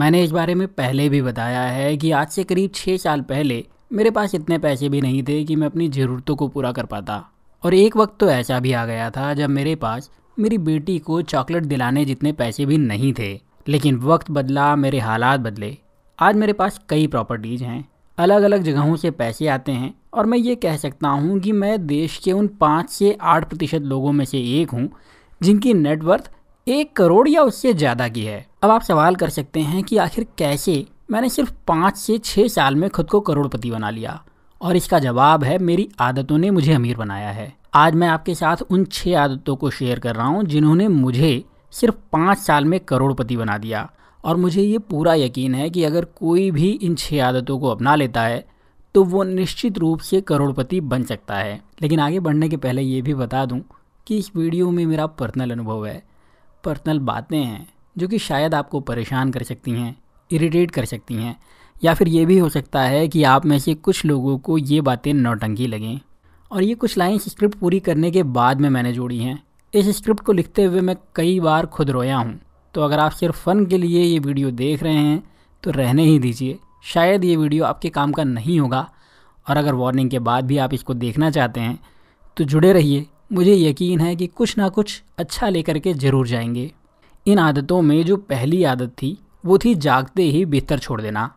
मैंने इस बारे में पहले भी बताया है कि आज से करीब छः साल पहले मेरे पास इतने पैसे भी नहीं थे कि मैं अपनी ज़रूरतों को पूरा कर पाता और एक वक्त तो ऐसा भी आ गया था जब मेरे पास मेरी बेटी को चॉकलेट दिलाने जितने पैसे भी नहीं थे लेकिन वक्त बदला मेरे हालात बदले आज मेरे पास कई प्रॉपर्टीज़ हैं अलग अलग जगहों से पैसे आते हैं और मैं ये कह सकता हूँ कि मैं देश के उन पाँच से आठ प्रतिशत लोगों में से एक हूँ जिनकी नेटवर्थ एक करोड़ या उससे ज़्यादा की है अब आप सवाल कर सकते हैं कि आखिर कैसे मैंने सिर्फ पाँच से छः साल में खुद को करोड़पति बना लिया और इसका जवाब है मेरी आदतों ने मुझे अमीर बनाया है आज मैं आपके साथ उन छः आदतों को शेयर कर रहा हूँ जिन्होंने मुझे सिर्फ पाँच साल में करोड़पति बना दिया और मुझे ये पूरा यकीन है कि अगर कोई भी इन छः आदतों को अपना लेता है तो वो निश्चित रूप से करोड़पति बन सकता है लेकिन आगे बढ़ने के पहले ये भी बता दूँ कि इस वीडियो में मेरा पर्सनल अनुभव है पर्सनल बातें हैं जो कि शायद आपको परेशान कर सकती हैं इरिटेट कर सकती हैं या फिर ये भी हो सकता है कि आप में से कुछ लोगों को ये बातें नौटंकी लगें और ये कुछ लाइन्स स्क्रिप्ट पूरी करने के बाद में मैंने जोड़ी हैं इस स्क्रिप्ट को लिखते हुए मैं कई बार खुद रोया हूँ तो अगर आप सिर्फ फ़न के लिए ये वीडियो देख रहे हैं तो रहने ही दीजिए शायद ये वीडियो आपके काम का नहीं होगा और अगर वार्निंग के बाद भी आप इसको देखना चाहते हैं तो जुड़े रहिए मुझे यकीन है कि कुछ ना कुछ अच्छा लेकर के ज़रूर जाएंगे इन आदतों में जो पहली आदत थी वो थी जागते ही बिस्तर छोड़ देना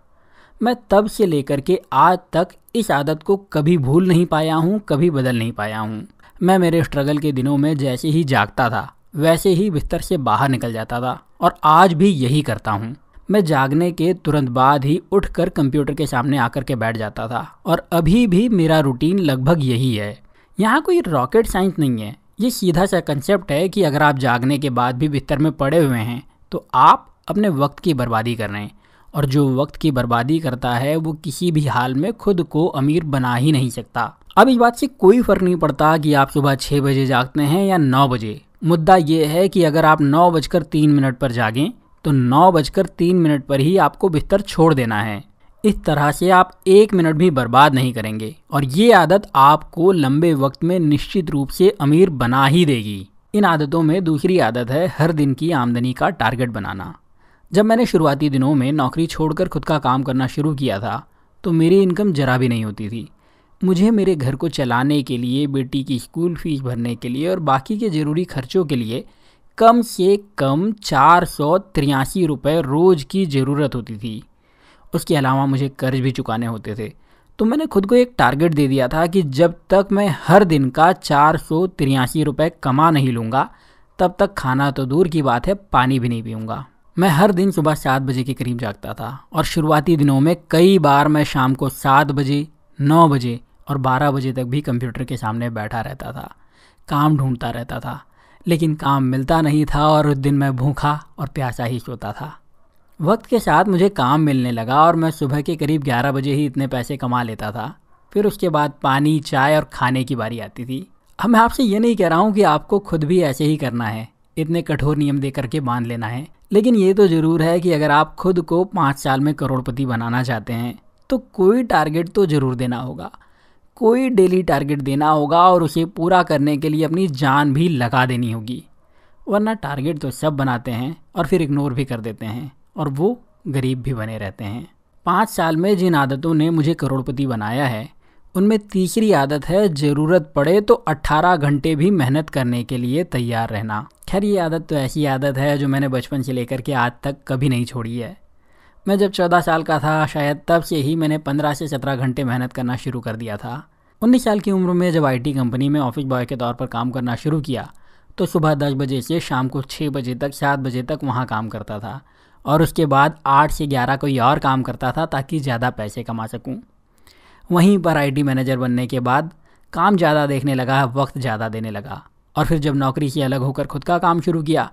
मैं तब से लेकर के आज तक इस आदत को कभी भूल नहीं पाया हूँ कभी बदल नहीं पाया हूँ मैं मेरे स्ट्रगल के दिनों में जैसे ही जागता था वैसे ही बिस्तर से बाहर निकल जाता था और आज भी यही करता हूँ मैं जागने के तुरंत बाद ही उठकर कंप्यूटर के सामने आकर के बैठ जाता था और अभी भी मेरा रूटीन लगभग यही है यहाँ कोई रॉकेट साइंस नहीं है ये सीधा सा कंसेप्ट है कि अगर आप जागने के बाद भी बिस्तर में पड़े हुए हैं तो आप अपने वक्त की बर्बादी कर रहे हैं और जो वक्त की बर्बादी करता है वो किसी भी हाल में खुद को अमीर बना ही नहीं सकता अब इस बात से कोई फ़र्क नहीं पड़ता कि आप सुबह छः बजे जागते हैं या नौ बजे मुद्दा ये है कि अगर आप नौ बजकर तीन मिनट पर जागें तो नौ बजकर तीन मिनट पर ही आपको बिस्तर छोड़ देना है इस तरह से आप एक मिनट भी बर्बाद नहीं करेंगे और ये आदत आपको लंबे वक्त में निश्चित रूप से अमीर बना ही देगी इन आदतों में दूसरी आदत है हर दिन की आमदनी का टारगेट बनाना जब मैंने शुरुआती दिनों में नौकरी छोड़कर खुद का काम करना शुरू किया था तो मेरी इनकम जरा भी नहीं होती थी मुझे मेरे घर को चलाने के लिए बेटी की स्कूल फीस भरने के लिए और बाकी के ज़रूरी खर्चों के लिए कम से कम चार सौ रुपये रोज़ की ज़रूरत होती थी उसके अलावा मुझे कर्ज भी चुकाने होते थे तो मैंने खुद को एक टारगेट दे दिया था कि जब तक मैं हर दिन का चार सौ तिरासी रुपये कमा नहीं लूँगा तब तक खाना तो दूर की बात है पानी भी नहीं पीऊँगा मैं हर दिन सुबह सात बजे के करीब जागता था और शुरुआती दिनों में कई बार मैं शाम को सात बजे नौ बजे और बारह बजे तक भी कंप्यूटर के सामने बैठा रहता था काम ढूंढता रहता था लेकिन काम मिलता नहीं था और उस दिन मैं भूखा और प्यासा ही सोता था वक्त के साथ मुझे काम मिलने लगा और मैं सुबह के करीब 11 बजे ही इतने पैसे कमा लेता था फिर उसके बाद पानी चाय और खाने की बारी आती थी अब मैं आपसे ये नहीं कह रहा हूँ कि आपको खुद भी ऐसे ही करना है इतने कठोर नियम दे करके बांध लेना है लेकिन ये तो ज़रूर है कि अगर आप खुद को पाँच साल में करोड़पति बनाना चाहते हैं तो कोई टारगेट तो ज़रूर देना होगा कोई डेली टारगेट देना होगा और उसे पूरा करने के लिए अपनी जान भी लगा देनी होगी वरना टारगेट तो सब बनाते हैं और फिर इग्नोर भी कर देते हैं और वो गरीब भी बने रहते हैं पाँच साल में जिन आदतों ने मुझे करोड़पति बनाया है उनमें तीसरी आदत है ज़रूरत पड़े तो 18 घंटे भी मेहनत करने के लिए तैयार रहना खैर ये आदत तो ऐसी आदत है जो मैंने बचपन से लेकर के आज तक कभी नहीं छोड़ी है मैं जब 14 साल का था शायद तब से ही मैंने 15 से 17 घंटे मेहनत करना शुरू कर दिया था उन्नीस साल की उम्र में जब आईटी कंपनी में ऑफिस बॉय के तौर पर काम करना शुरू किया तो सुबह दस बजे से शाम को छः बजे तक सात बजे तक वहाँ काम करता था और उसके बाद आठ से ग्यारह कोई और काम करता था ताकि ज़्यादा पैसे कमा सकूँ वहीं पर आईटी मैनेजर बनने के बाद काम ज़्यादा देखने लगा वक्त ज़्यादा देने लगा और फिर जब नौकरी से अलग होकर खुद का काम शुरू किया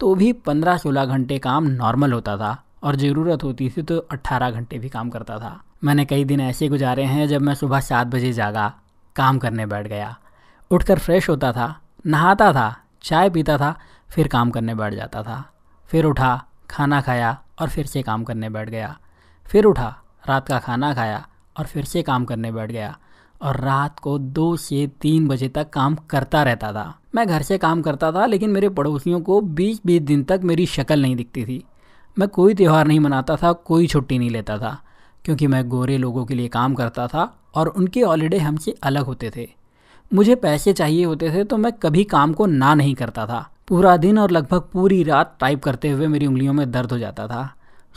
तो भी पंद्रह सोलह घंटे काम नॉर्मल होता था और ज़रूरत होती थी तो अट्ठारह घंटे भी काम करता था मैंने कई दिन ऐसे गुजारे हैं जब मैं सुबह सात बजे जागा काम करने बैठ गया उठकर फ्रेश होता था नहाता था चाय पीता था फिर काम करने बैठ जाता था फिर उठा खाना खाया और फिर से काम करने बैठ गया फिर उठा रात का खाना खाया और फिर से काम करने बैठ गया और रात को दो से तीन बजे तक काम करता रहता था मैं घर से काम करता था लेकिन मेरे पड़ोसियों को बीस बीस दिन तक मेरी शक्ल नहीं दिखती थी मैं कोई त्यौहार नहीं मनाता था कोई छुट्टी नहीं लेता था क्योंकि मैं गोरे लोगों के लिए काम करता था और उनके हॉलीडे हमसे अलग होते थे मुझे पैसे चाहिए होते थे तो मैं कभी काम को ना नहीं करता था पूरा दिन और लगभग पूरी रात टाइप करते हुए मेरी उंगलियों में दर्द हो जाता था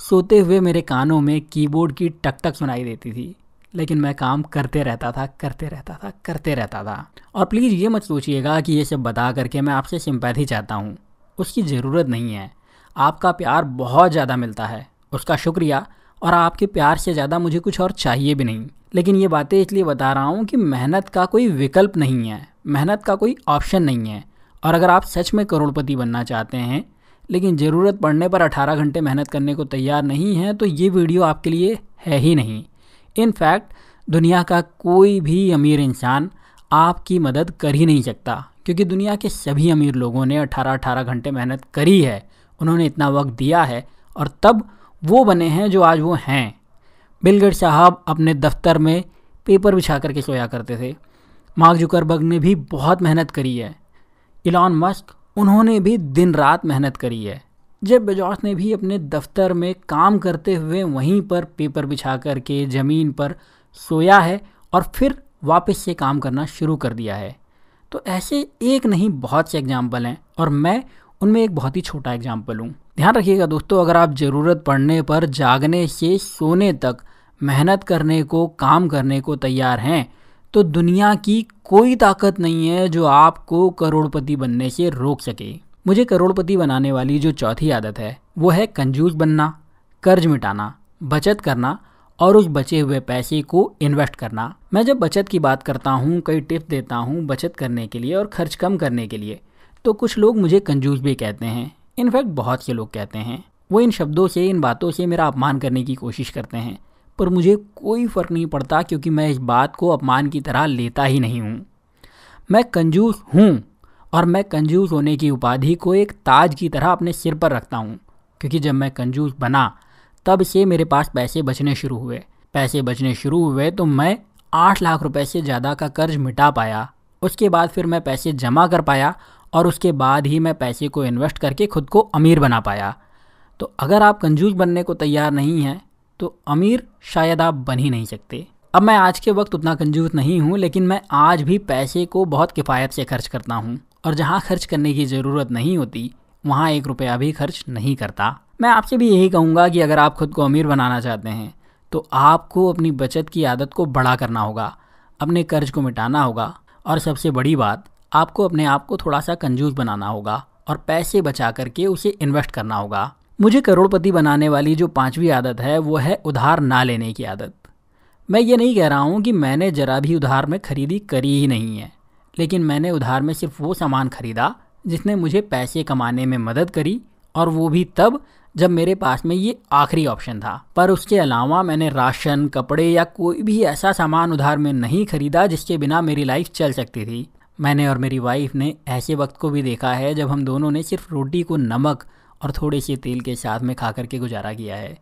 सोते हुए मेरे कानों में कीबोर्ड की टक टक सुनाई देती थी लेकिन मैं काम करते रहता था करते रहता था करते रहता था और प्लीज़ ये मत सोचिएगा कि ये सब बता करके मैं आपसे सिंपैथी चाहता हूँ उसकी ज़रूरत नहीं है आपका प्यार बहुत ज़्यादा मिलता है उसका शुक्रिया और आपके प्यार से ज़्यादा मुझे कुछ और चाहिए भी नहीं लेकिन ये बातें इसलिए बता रहा हूँ कि मेहनत का कोई विकल्प नहीं है मेहनत का कोई ऑप्शन नहीं है और अगर आप सच में करोड़पति बनना चाहते हैं लेकिन ज़रूरत पड़ने पर 18 घंटे मेहनत करने को तैयार नहीं हैं तो ये वीडियो आपके लिए है ही नहीं इनफैक्ट दुनिया का कोई भी अमीर इंसान आपकी मदद कर ही नहीं सकता क्योंकि दुनिया के सभी अमीर लोगों ने 18-18 घंटे मेहनत करी है उन्होंने इतना वक्त दिया है और तब वो बने हैं जो आज वो हैं बिलगढ़ साहब अपने दफ्तर में पेपर बिछा करके सोया करते थे मार्क जुकरबर्ग ने भी बहुत मेहनत करी है इलॉन मस्क उन्होंने भी दिन रात मेहनत करी है जेब बेजॉस ने भी अपने दफ्तर में काम करते हुए वहीं पर पेपर बिछा करके ज़मीन पर सोया है और फिर वापस से काम करना शुरू कर दिया है तो ऐसे एक नहीं बहुत से एग्जाम्पल हैं और मैं उनमें एक बहुत ही छोटा एग्जाम्पल हूँ ध्यान रखिएगा दोस्तों अगर आप ज़रूरत पड़ने पर जागने से सोने तक मेहनत करने को काम करने को तैयार हैं तो दुनिया की कोई ताकत नहीं है जो आपको करोड़पति बनने से रोक सके मुझे करोड़पति बनाने वाली जो चौथी आदत है वो है कंजूस बनना कर्ज मिटाना बचत करना और उस बचे हुए पैसे को इन्वेस्ट करना मैं जब बचत की बात करता हूँ कई टिप्स देता हूँ बचत करने के लिए और खर्च कम करने के लिए तो कुछ लोग मुझे कंजूस भी कहते हैं इनफैक्ट बहुत से लोग कहते हैं वो इन शब्दों से इन बातों से मेरा अपमान करने की कोशिश करते हैं पर मुझे कोई फ़र्क नहीं पड़ता क्योंकि मैं इस बात को अपमान की तरह लेता ही नहीं हूँ मैं कंजूस हूँ और मैं कंजूस होने की उपाधि को एक ताज की तरह अपने सिर पर रखता हूँ क्योंकि जब मैं कंजूस बना तब से मेरे पास पैसे बचने शुरू हुए पैसे बचने शुरू हुए तो मैं आठ लाख रुपए से ज़्यादा का कर्ज मिटा पाया उसके बाद फिर मैं पैसे जमा कर पाया और उसके बाद ही मैं पैसे को इन्वेस्ट करके खुद को अमीर बना पाया तो अगर आप कंजूस बनने को तैयार नहीं हैं तो अमीर शायद आप बन ही नहीं सकते अब मैं आज के वक्त उतना कंजूस नहीं हूँ लेकिन मैं आज भी पैसे को बहुत किफ़ायत से खर्च करता हूँ और जहाँ खर्च करने की ज़रूरत नहीं होती वहाँ एक रुपया भी खर्च नहीं करता मैं आपसे भी यही कहूँगा कि अगर आप खुद को अमीर बनाना चाहते हैं तो आपको अपनी बचत की आदत को बड़ा करना होगा अपने कर्ज को मिटाना होगा और सबसे बड़ी बात आपको अपने आप को थोड़ा सा कंजूस बनाना होगा और पैसे बचा करके उसे इन्वेस्ट करना होगा मुझे करोड़पति बनाने वाली जो पांचवी आदत है वो है उधार ना लेने की आदत मैं ये नहीं कह रहा हूँ कि मैंने जरा भी उधार में खरीदी करी ही नहीं है लेकिन मैंने उधार में सिर्फ वो सामान खरीदा जिसने मुझे पैसे कमाने में मदद करी और वो भी तब जब मेरे पास में ये आखिरी ऑप्शन था पर उसके अलावा मैंने राशन कपड़े या कोई भी ऐसा सामान उधार में नहीं खरीदा जिसके बिना मेरी लाइफ चल सकती थी मैंने और मेरी वाइफ ने ऐसे वक्त को भी देखा है जब हम दोनों ने सिर्फ रोटी को नमक और थोड़े से तेल के साथ में खा करके गुजारा किया है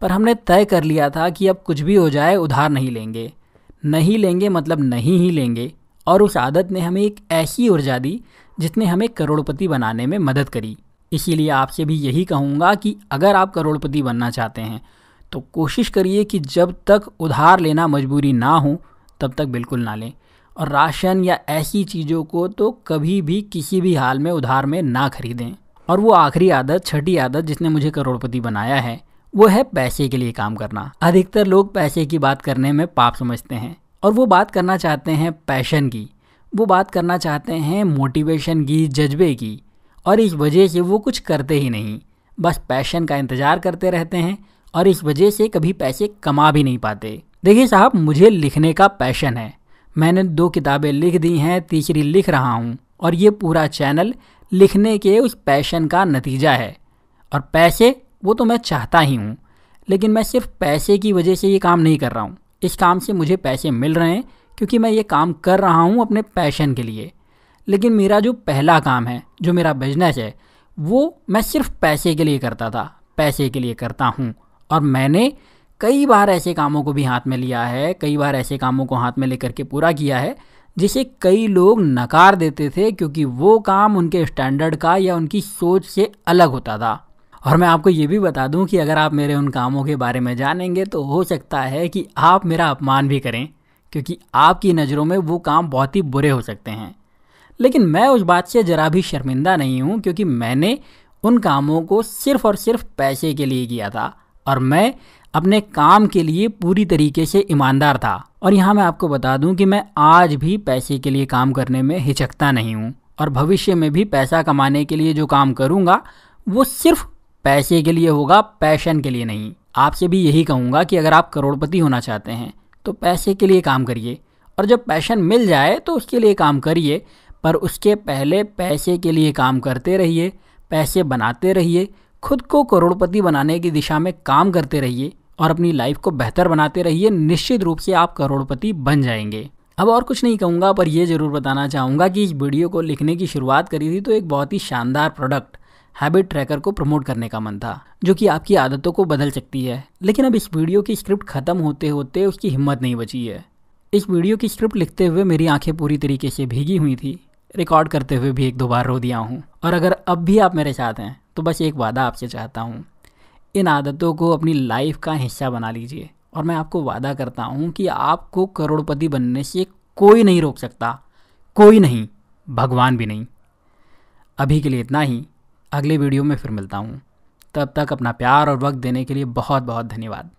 पर हमने तय कर लिया था कि अब कुछ भी हो जाए उधार नहीं लेंगे नहीं लेंगे मतलब नहीं ही लेंगे और उस आदत ने हमें एक ऐसी ऊर्जा दी जिसने हमें करोड़पति बनाने में मदद करी इसीलिए आपसे भी यही कहूँगा कि अगर आप करोड़पति बनना चाहते हैं तो कोशिश करिए कि जब तक उधार लेना मजबूरी ना हो तब तक बिल्कुल ना लें और राशन या ऐसी चीज़ों को तो कभी भी किसी भी हाल में उधार में ना खरीदें और वो आखिरी आदत छठी आदत जिसने मुझे करोड़पति बनाया है वो है पैसे के लिए काम करना अधिकतर लोग पैसे की बात करने में पाप समझते हैं और वो बात करना चाहते हैं पैशन की वो बात करना चाहते हैं मोटिवेशन की जज्बे की और इस वजह से वो कुछ करते ही नहीं बस पैशन का इंतज़ार करते रहते हैं और इस वजह से कभी पैसे कमा भी नहीं पाते देखिए साहब मुझे लिखने का पैशन है मैंने दो किताबें लिख दी हैं तीसरी लिख रहा हूँ और ये पूरा चैनल लिखने के उस पैशन का नतीजा है और पैसे वो तो मैं चाहता ही हूँ लेकिन मैं सिर्फ पैसे की वजह से ये काम नहीं कर रहा हूँ इस काम से मुझे पैसे मिल रहे हैं क्योंकि मैं ये काम कर रहा हूँ अपने पैशन के लिए लेकिन मेरा जो पहला काम है जो मेरा बिजनेस है वो मैं सिर्फ पैसे के लिए करता था पैसे के लिए करता हूँ और मैंने कई बार ऐसे कामों को भी हाथ में लिया है कई बार ऐसे कामों को हाथ में लेकर के पूरा किया है जिसे कई लोग नकार देते थे क्योंकि वो काम उनके स्टैंडर्ड का या उनकी सोच से अलग होता था और मैं आपको ये भी बता दूं कि अगर आप मेरे उन कामों के बारे में जानेंगे तो हो सकता है कि आप मेरा अपमान भी करें क्योंकि आपकी नज़रों में वो काम बहुत ही बुरे हो सकते हैं लेकिन मैं उस बात से ज़रा भी शर्मिंदा नहीं हूँ क्योंकि मैंने उन कामों को सिर्फ़ और सिर्फ पैसे के लिए किया था और मैं अपने काम के लिए पूरी तरीके से ईमानदार था और यहाँ मैं आपको बता दूँ कि मैं आज भी पैसे के लिए काम करने में हिचकता नहीं हूँ और भविष्य में भी पैसा कमाने के लिए जो काम करूँगा वो सिर्फ पैसे के लिए होगा पैशन के लिए नहीं आपसे भी यही कहूँगा कि अगर आप करोड़पति होना चाहते हैं तो पैसे के लिए काम करिए और जब पैशन मिल जाए तो उसके लिए काम करिए पर उसके पहले पैसे के लिए काम करते रहिए पैसे बनाते रहिए खुद को करोड़पति बनाने की दिशा में काम करते रहिए और अपनी लाइफ को बेहतर बनाते रहिए निश्चित रूप से आप करोड़पति बन जाएंगे अब और कुछ नहीं कहूँगा पर यह ज़रूर बताना चाहूँगा कि इस वीडियो को लिखने की शुरुआत करी थी तो एक बहुत ही शानदार प्रोडक्ट हैबिट ट्रैकर को प्रमोट करने का मन था जो कि आपकी आदतों को बदल सकती है लेकिन अब इस वीडियो की स्क्रिप्ट खत्म होते होते उसकी हिम्मत नहीं बची है इस वीडियो की स्क्रिप्ट लिखते हुए मेरी आंखें पूरी तरीके से भीगी हुई थी रिकॉर्ड करते हुए भी एक दो बार रो दिया हूँ और अगर अब भी आप मेरे साथ हैं तो बस एक वादा आपसे चाहता हूँ इन आदतों को अपनी लाइफ का हिस्सा बना लीजिए और मैं आपको वादा करता हूँ कि आपको करोड़पति बनने से कोई नहीं रोक सकता कोई नहीं भगवान भी नहीं अभी के लिए इतना ही अगले वीडियो में फिर मिलता हूँ तब तक अपना प्यार और वक्त देने के लिए बहुत बहुत धन्यवाद